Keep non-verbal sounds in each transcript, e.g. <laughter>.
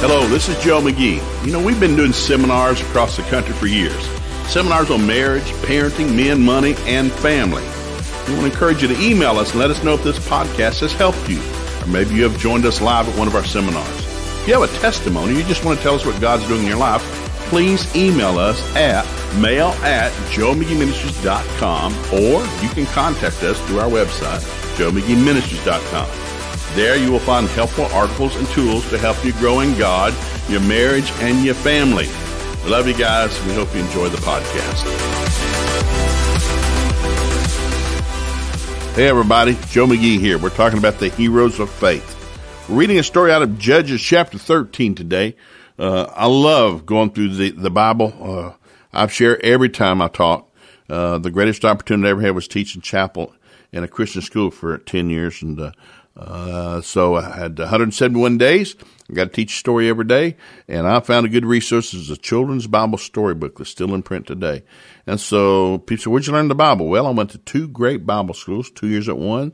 Hello, this is Joe McGee. You know, we've been doing seminars across the country for years seminars on marriage, parenting, men, money, and family. We want to encourage you to email us and let us know if this podcast has helped you, or maybe you have joined us live at one of our seminars. If you have a testimony, you just want to tell us what God's doing in your life, please email us at mail at joemcgeeministries.com or you can contact us through our website, joemcgeeministries.com. There you will find helpful articles and tools to help you grow in God, your marriage, and your family. We love you guys. We hope you enjoy the podcast. Hey, everybody. Joe McGee here. We're talking about the heroes of faith. We're reading a story out of Judges chapter 13 today. Uh, I love going through the, the Bible. Uh, I've shared every time I talk. Uh, the greatest opportunity I ever had was teaching chapel in a Christian school for 10 years. And uh, uh, so I had 171 days. I got to teach a story every day, and I found a good resource is a children's Bible storybook that's still in print today. And so people said, "Where'd you learn the Bible?" Well, I went to two great Bible schools, two years at one,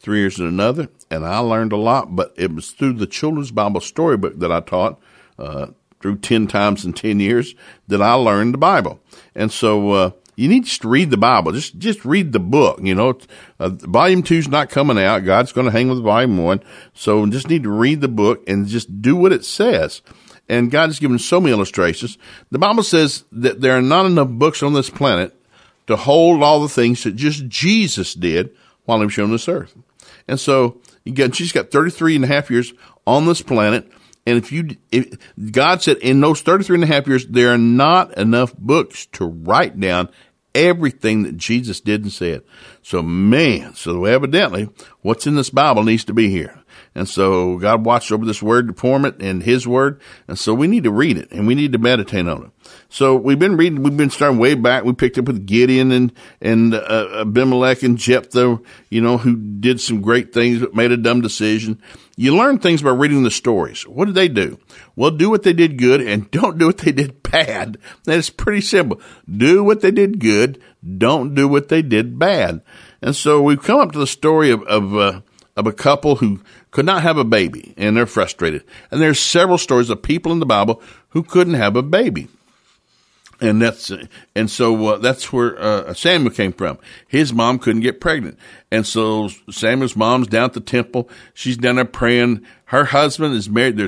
three years at another, and I learned a lot. But it was through the children's Bible storybook that I taught. Uh, through 10 times in 10 years that I learned the Bible. And so, uh, you need to read the Bible. Just just read the book. You know, uh, volume two's not coming out. God's going to hang with volume one, so just need to read the book and just do what it says. And God has given so many illustrations. The Bible says that there are not enough books on this planet to hold all the things that just Jesus did while he was on this earth. And so again, she's got 33 and a half years on this planet. And if you, if, God said in those 33 and a half years, there are not enough books to write down everything that Jesus did and said. So man, so evidently what's in this Bible needs to be here. And so God watched over this word to form it and his word. And so we need to read it and we need to meditate on it. So we've been reading, we've been starting way back. We picked up with Gideon and, and uh, Abimelech and Jephthah, you know, who did some great things, but made a dumb decision. You learn things by reading the stories. What did they do? Well, do what they did good and <laughs> don't do what they did bad. That's pretty simple. Do what they did good. Don't do what they did bad. And so we've come up to the story of, of, uh, of a couple who could not have a baby and they're frustrated. And there's several stories of people in the Bible who couldn't have a baby and that's and so uh, that's where uh, Samuel came from. His mom couldn't get pregnant, and so Samuel's mom's down at the temple. She's down there praying her husband is married.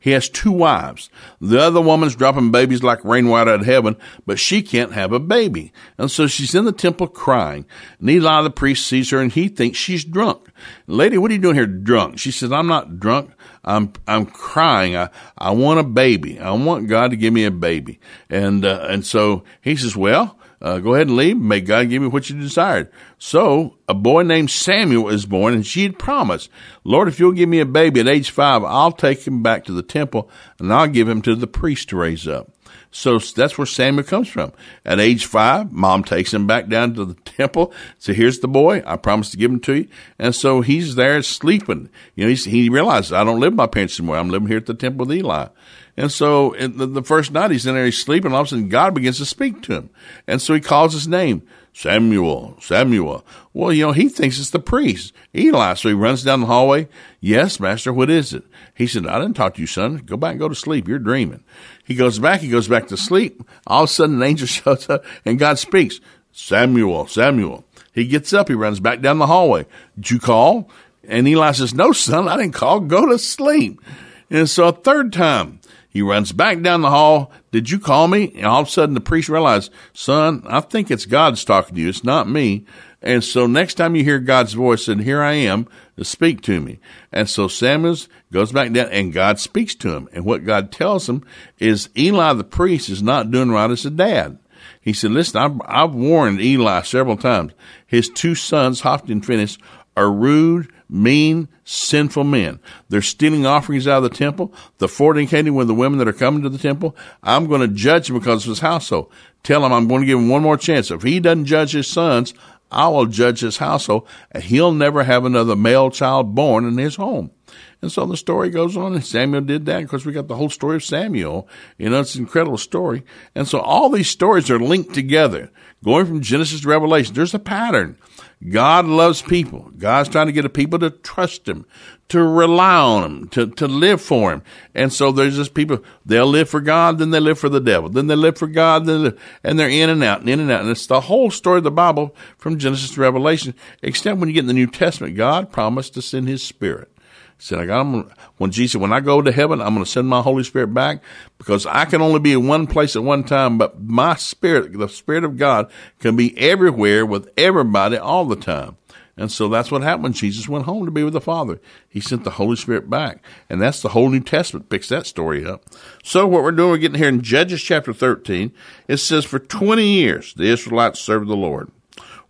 he has two wives. The other woman's dropping babies like rainwater out of heaven, but she can't have a baby. And so she's in the temple crying. And Eli the priest sees her and he thinks she's drunk. Lady, what are you doing here drunk? She says, I'm not drunk. I'm, I'm crying. I, I want a baby. I want God to give me a baby. And, uh, and so he says, well, uh, go ahead and leave. May God give you what you desired. So a boy named Samuel is born, and she had promised, Lord, if you'll give me a baby at age five, I'll take him back to the temple and I'll give him to the priest to raise up. So that's where Samuel comes from. At age five, mom takes him back down to the <laughs> temple. So here's the boy. I promised to give him to you. And so he's there sleeping. You know, he realizes I don't live with my parents anymore. I'm living here at the temple with Eli. And so the, the, first night he's in there, he's sleeping. all of a sudden, God begins to speak to him. And so he calls his name. Samuel, Samuel. Well, you know, he thinks it's the priest, Eli. So he runs down the hallway. Yes, master, what is it? He said, I didn't talk to you, son. Go back and go to sleep. You're dreaming. He goes back. He goes back to sleep. All of a sudden, an angel <laughs> shows up and God speaks, Samuel, Samuel. He gets up. He runs back down the hallway. Did you call? And Eli says, no, son, I didn't call. Go to sleep. And so a third time, he runs back down the hall. Did you call me? And all of a sudden the priest realized, son, I think it's God's talking to you. It's not me. And so next time you hear God's voice, and here I am, to speak to me. And so Samuel goes back down and God speaks to him. And what God tells him is Eli the priest is not doing right as a dad. He said, listen, I've, I've warned Eli several times. His two sons, Hophni and Phinehas, are rude, mean, sinful men. They're stealing offerings out of the temple. The fornicating with the women that are coming to the temple. I'm going to judge him because of his household. Tell him I'm going to give him one more chance. If he doesn't judge his sons, I will judge his household and he'll never have another male child born in his home. And so the story goes on, and Samuel did that. Of course, we got the whole story of Samuel. You know, it's an incredible story. And so all these stories are linked together, going from Genesis to Revelation. There's a pattern. God loves people. God's trying to get the people to trust him, to rely on him, to, to live for him. And so there's just people, they'll live for God, then they live for the devil, then they live for God, then they live, and they're in and out and in and out. And it's the whole story of the Bible from Genesis to Revelation, except when you get in the New Testament, God promised to send his spirit said, I got him. When Jesus, when I go to heaven, I'm going to send my Holy Spirit back because I can only be in one place at one time, but my spirit, the spirit of God can be everywhere with everybody all the time. And so that's what happened. Jesus went home to be with the Father. He sent the Holy Spirit back. And that's the whole New Testament picks that story up. So what we're doing, we're getting here in Judges chapter 13. It says, for 20 years, the Israelites served the Lord.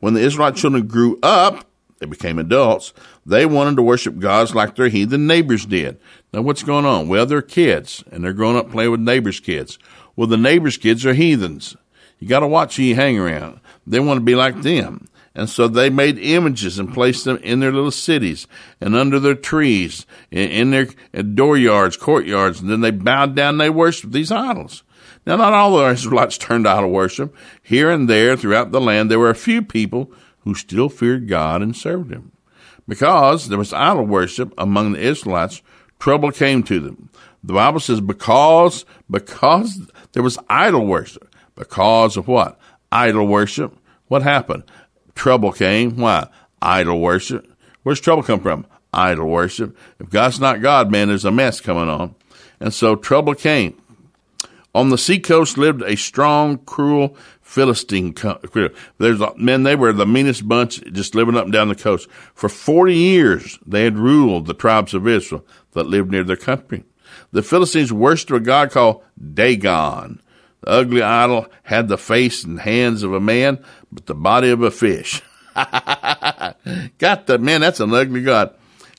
When the Israelite children grew up, they became adults, they wanted to worship gods like their heathen neighbors did. Now, what's going on? Well, they're kids, and they're growing up playing with neighbors' kids. Well, the neighbors' kids are heathens. You got to watch who you hang around. They want to be like them. And so they made images and placed them in their little cities and under their trees, in, their uh, dooryards, courtyards, and then they bowed down and they worshiped these idols. Now, not all the Israelites <laughs> turned to idol worship. Here and there throughout the land, there were a few people who still feared God and served him. Because there was idol worship among the Israelites, trouble came to them. The Bible says because, because there was idol worship. Because of what? Idol worship. What happened? Trouble came. Why? Idol worship. Where's trouble come from? Idol worship. If God's not God, man, there's a mess coming on. And so trouble came. On the seacoast lived a strong, cruel Philistine. Co- There's men; they were the meanest bunch, just living up and down the coast. For forty years, they had ruled the tribes of Israel that lived near their country. The Philistines worshipped a god called Dagon. The ugly idol had the face and hands of a man, but the body of a fish. <laughs> Got the man. That's an ugly god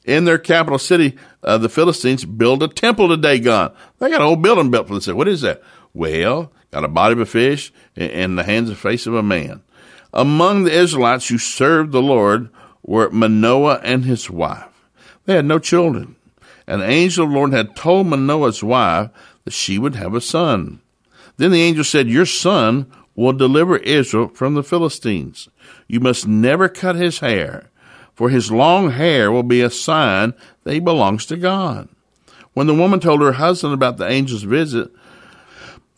in their capital city, uh, the Philistines build a temple to Dagon. They got a whole building built for this. What is that? Well, got a body of a fish and the hands and face of a man. Among the Israelites who served the Lord were Manoah and his wife. They had no children. An angel of the Lord had told Manoah's wife that she would have a son. Then the angel said, Your son will deliver Israel from the Philistines. You must never cut his hair for his long hair will be a sign that he belongs to God. When the woman told her husband about the angel's visit,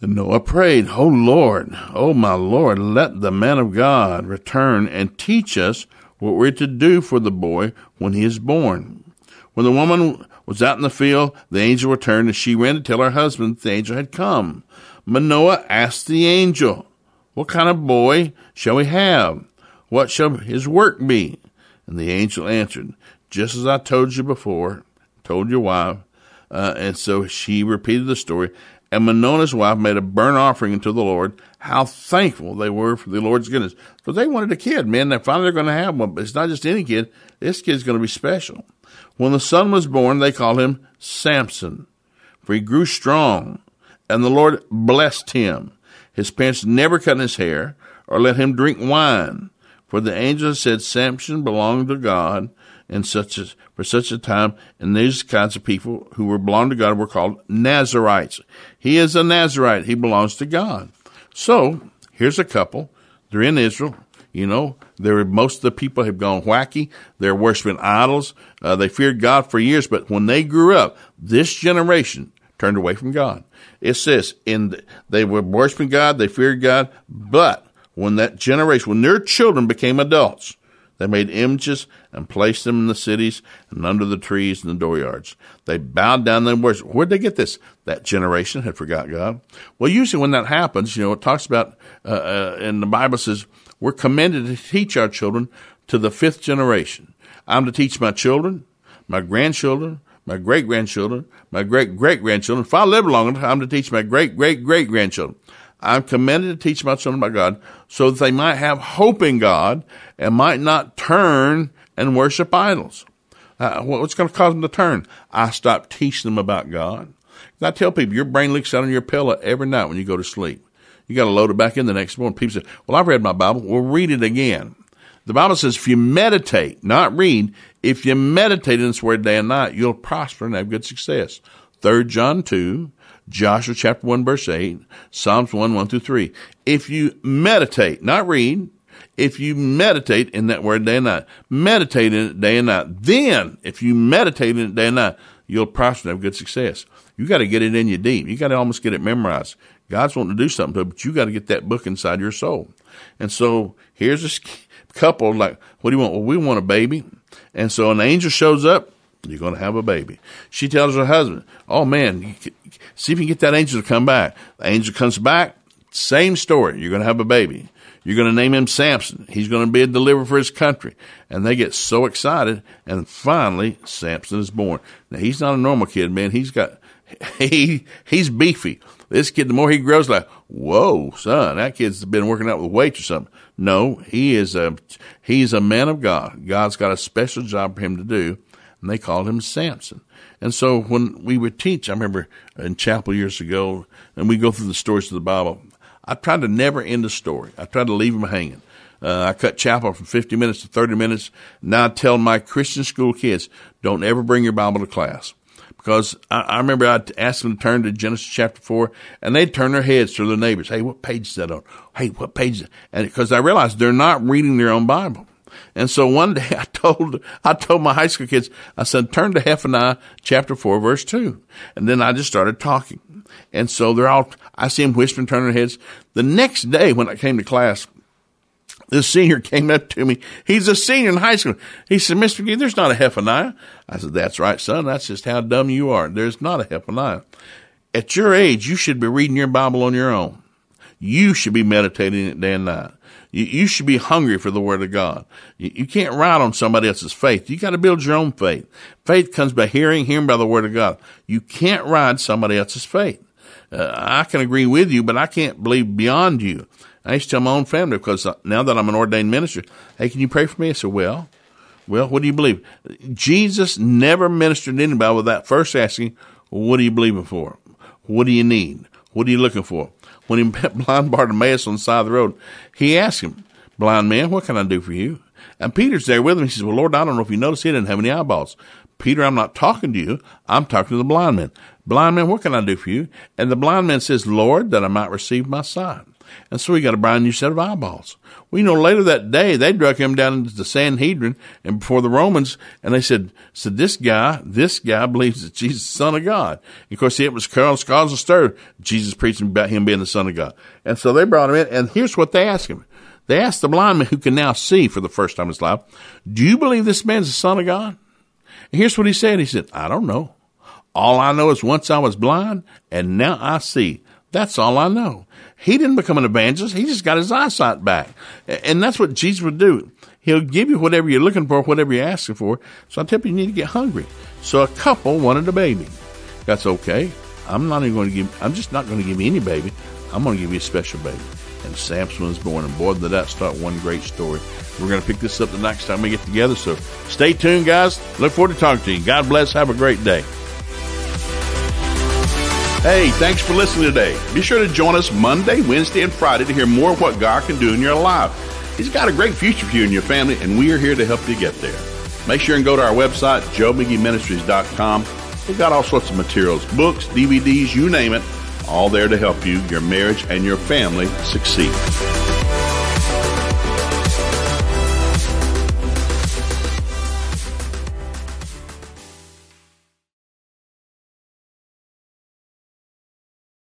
Noah prayed, O Lord, O my Lord, let the man of God return and teach us what we're to do for the boy when he is born. When the woman was out in the field, the angel returned, and she ran to tell her husband the angel had come. Manoah asked the angel, What kind of boy shall we have? What shall his work be? And the angel answered, Just as I told you before, told your wife. Uh, and so she repeated the story. And Manoah's wife made a burnt offering unto the Lord. How thankful they were for the Lord's goodness. So they wanted a kid, man. they finally are going to have one, but it's not just any kid. This kid's going to be special. When the son was born, they called him Samson, for he grew strong, and the Lord blessed him. His parents never cut his hair or let him drink wine. For the angel said Samson belonged to God, and such for such a time, and these kinds of people who were belonged to God were called Nazarites. He is a Nazarite. He belongs to God. So here's a couple. They're in Israel. You know, they're most of the people have gone wacky. They're worshiping idols. Uh, they feared God for years, but when they grew up, this generation turned away from God. It says, "In the, they were worshiping God. They feared God, but when that generation, when their children became adults, they made images and placed them in the cities and under the trees in the dooryards. They bowed down their worship. Where'd they get this? That generation had forgot God. Well, usually when that happens, you know, it talks about, uh, uh, and the Bible says, we're commanded to teach our children to the fifth generation. I'm to teach my children, my grandchildren, my great grandchildren, my great great grandchildren. If I live long enough, I'm to teach my great great great grandchildren. I'm commanded to teach my children about God so that they might have hope in God and might not turn and worship idols. Uh, what's going to cause them to turn? I stop teaching them about God. I tell people, your brain leaks out on your pillow every night when you go to sleep. You got to load it back in the next morning. People say, well, I've read my Bible. We'll read it again. The Bible says if you meditate, not read, if you meditate in this word day and night, you'll prosper and have good success. 3 John 2, Joshua chapter 1 verse 8, Psalms 1, 1 through 3. If you meditate, not read, if you meditate in that word day and night, meditate in it day and night, then if you meditate in it day and night, you'll prosper and have good success. You got to get it in your deep. You got to almost get it memorized. God's wanting to do something to it, but you got to get that book inside your soul. And so here's this <laughs> couple like, what do you want? Well, we want a baby. And so an angel shows up you're going to have a baby. She tells her husband, Oh man, see if you can get that angel to come back. The angel comes back, same story. You're going to have a baby. You're going to name him Samson. He's going to be a deliverer for his country. And they get so excited. And finally, Samson is born. Now, he's not a normal kid, man. He's got, <laughs> he, he's beefy. This kid, the more he grows, like, whoa, son, that kid's been working out with weights or something. No, he is a, he's a man of God. God's got a special job for him to do and they called him Samson. And so when we would teach, I remember in chapel years ago, and we go through the stories of the Bible, I tried to never end a story. I tried to leave them hanging. Uh, I cut chapel from 50 minutes to 30 minutes. Now I tell my Christian school kids, don't ever bring your Bible to class. Because I, I remember I asked them to turn to Genesis chapter 4, and they'd turn their heads to their neighbors. Hey, what page is that on? Hey, what page? And because I realized they're not reading their own Bible. And so one day <laughs> I told, I told my high school kids, I said, turn to Hephaniah chapter four, verse two. And then I just started talking. And so they're all, I see them whispering, turning their heads. The next day when I came to class, this senior <laughs> came up to me. He's a senior in high school. He said, Mr. McGee, there's not a Hephaniah. I said, that's right, son. That's just how dumb you are. There's not a Hephaniah. At your age, you should be reading your Bible on your own. You should be meditating it day and night. You, you should be hungry for the word of God. You, you can't ride on somebody else's faith. You got to build your own faith. Faith comes by hearing, hearing by the word of God. You can't ride somebody else's faith. Uh, I can agree with you, but I can't believe beyond you. I used to tell my own family because now that I'm an ordained minister, hey, can you pray for me? I said, well, well, what do you believe? Jesus never ministered to anybody without first asking, what are you believing for? What do you need? What are you looking for? when he <laughs> met blind Bartimaeus on the side of the road, he asked him, Blind man, what can I do for you? And Peter's there with him. He says, Well, Lord, I don't know if you noticed he didn't have any eyeballs. Peter, I'm not talking to you. I'm talking to the blind man. Blind man, what can I do for you? And the blind man says, Lord, that I might receive my sight and so he got a brand new set of eyeballs. We know, later that day, they drug him down into the Sanhedrin and before the Romans, and they said, so this guy, this guy believes that Jesus is the Son of God. And of course, it was Carl cause a stir, Jesus preaching about him being the Son of God. And so they brought him in, and here's what they asked him. They asked the blind man who can now see for the first time in his life, do you believe this man's the Son of God? And here's what he said. He said, I don't know. All I know is once I was blind and now I see. That's all I know. He didn't become an evangelist. He just got his eyesight back. And that's what Jesus would do. He'll give you whatever you're looking for, whatever you're asking for. So I tell you, you need to get hungry. So a couple wanted a baby. That's okay. I'm not even going to give, I'm just not going to give you any baby. I'm going to give you a special baby. And Samson was born. And boy, did that start one great story. We're going to pick this up the next time we get together. So stay tuned, guys. Look forward to talking to you. God bless. Have a great day. Hey, thanks for listening today. Be sure to join us Monday, Wednesday, and Friday to hear more of what God can do in your life. He's got a great future for you and your family, and we are here to help you get there. Make sure and go to our website, joemcgeeministries.com. We've got all sorts of materials, books, DVDs, you name it, all there to help you, your marriage, and your family succeed.